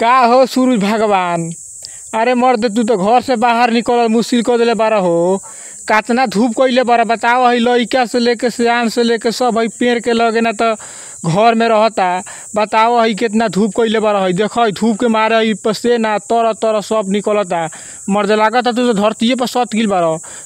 का हो सूरज भगवान अरे मर्द तू तो घर से बाहर निकल मुश्किल कर दिले बारह हो कतना धूप कैले बारह बताओ हई लड़का से लेके सियान से लेके सब हई पेड़ के लगे ना तो घर में रहता बताओ है कितना धूप कैले बारह हई देख धूप के मारे है पसे ना तरह तरह सब निकलता मर्द लागत तू तो धरती पर सत गिल बारह